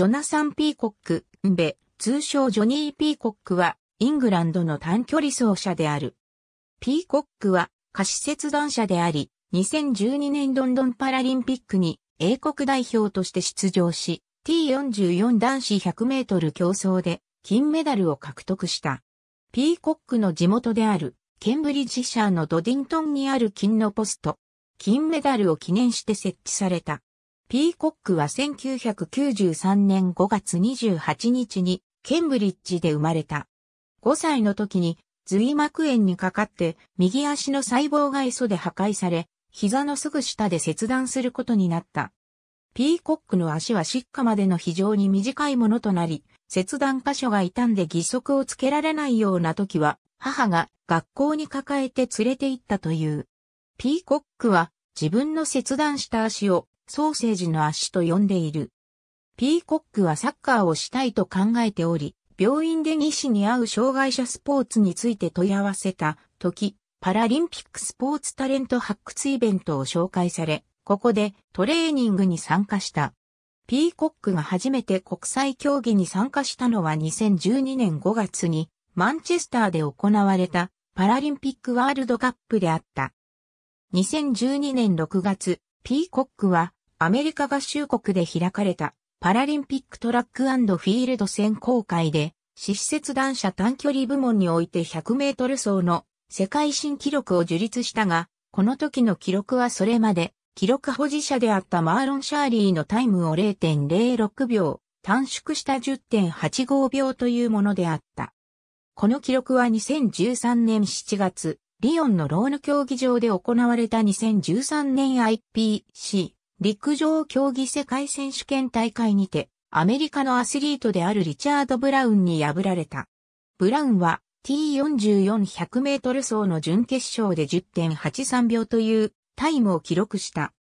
ジョナサン・ピーコック、んべ、通称ジョニー・ピーコックは、イングランドの短距離走者である。ピーコックは、下肢切断者であり、2012年ロンドンパラリンピックに英国代表として出場し、T44 男子100メートル競争で金メダルを獲得した。ピーコックの地元であるケンブリッジシャーのドディントンにある金のポスト、金メダルを記念して設置された。ピーコックは1993年5月28日にケンブリッジで生まれた。5歳の時に髄膜炎にかかって右足の細胞が磯で破壊され、膝のすぐ下で切断することになった。ピーコックの足は疾患までの非常に短いものとなり、切断箇所が傷んで義足をつけられないような時は、母が学校に抱えて連れて行ったという。ピーコックは自分の切断した足をソーセージの足と呼んでいる。ピーコックはサッカーをしたいと考えており、病院で医師に会う障害者スポーツについて問い合わせた時、パラリンピックスポーツタレント発掘イベントを紹介され、ここでトレーニングに参加した。ピーコックが初めて国際競技に参加したのは2012年5月にマンチェスターで行われたパラリンピックワールドカップであった。2012年6月、ピーコックはアメリカ合衆国で開かれたパラリンピックトラックフィールド選考会で、施設男者短距離部門において100メートル走の世界新記録を樹立したが、この時の記録はそれまで記録保持者であったマーロン・シャーリーのタイムを0.06秒短縮した10.85秒というものであった。この記録は2013年7月、リオンのローヌ競技場で行われた2013年 IPC 陸上競技世界選手権大会にて、アメリカのアスリートであるリチャード・ブラウンに敗られた。ブラウンは T44100 メートル走の準決勝で10.83秒というタイムを記録した。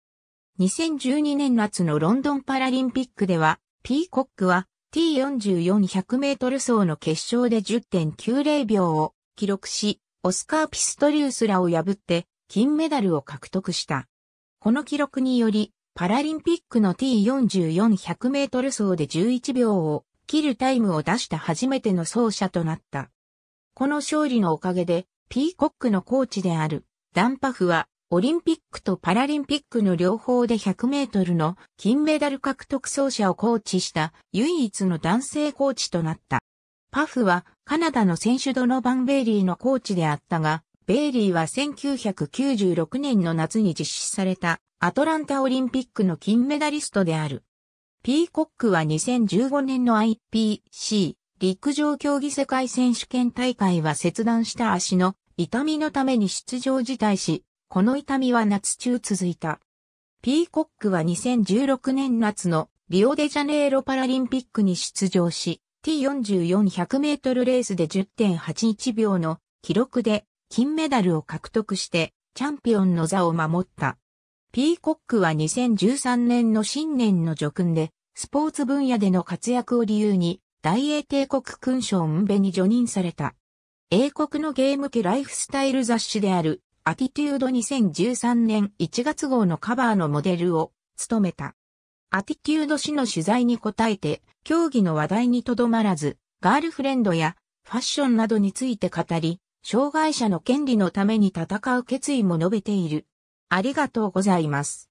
2012年夏のロンドンパラリンピックでは、ピーコックは T44100 メートル走の決勝で10.90秒を記録し、オスカー・ピストリウスらを破って金メダルを獲得した。この記録により、パラリンピックの T44100 メートル走で11秒を切るタイムを出した初めての走者となった。この勝利のおかげで、ピーコックのコーチであるダンパフは、オリンピックとパラリンピックの両方で100メートルの金メダル獲得走者をコーチした唯一の男性コーチとなった。パフはカナダの選手ドノバン・ベイリーのコーチであったが、ベイリーは1996年の夏に実施されたアトランタオリンピックの金メダリストである。ピーコックは2015年の IPC 陸上競技世界選手権大会は切断した足の痛みのために出場辞退し、この痛みは夏中続いた。ピーコックは2016年夏のリオデジャネイロパラリンピックに出場し、T44100 メートルレースで10.81秒の記録で金メダルを獲得してチャンピオンの座を守った。ピーコックは2013年の新年の叙勲で、スポーツ分野での活躍を理由に、大英帝国勲章ムンベに叙任された。英国のゲーム機ライフスタイル雑誌である、アティテュード2013年1月号のカバーのモデルを務めた。アティテュード氏の取材に答えて、競技の話題にとどまらず、ガールフレンドやファッションなどについて語り、障害者の権利のために戦う決意も述べている。ありがとうございます。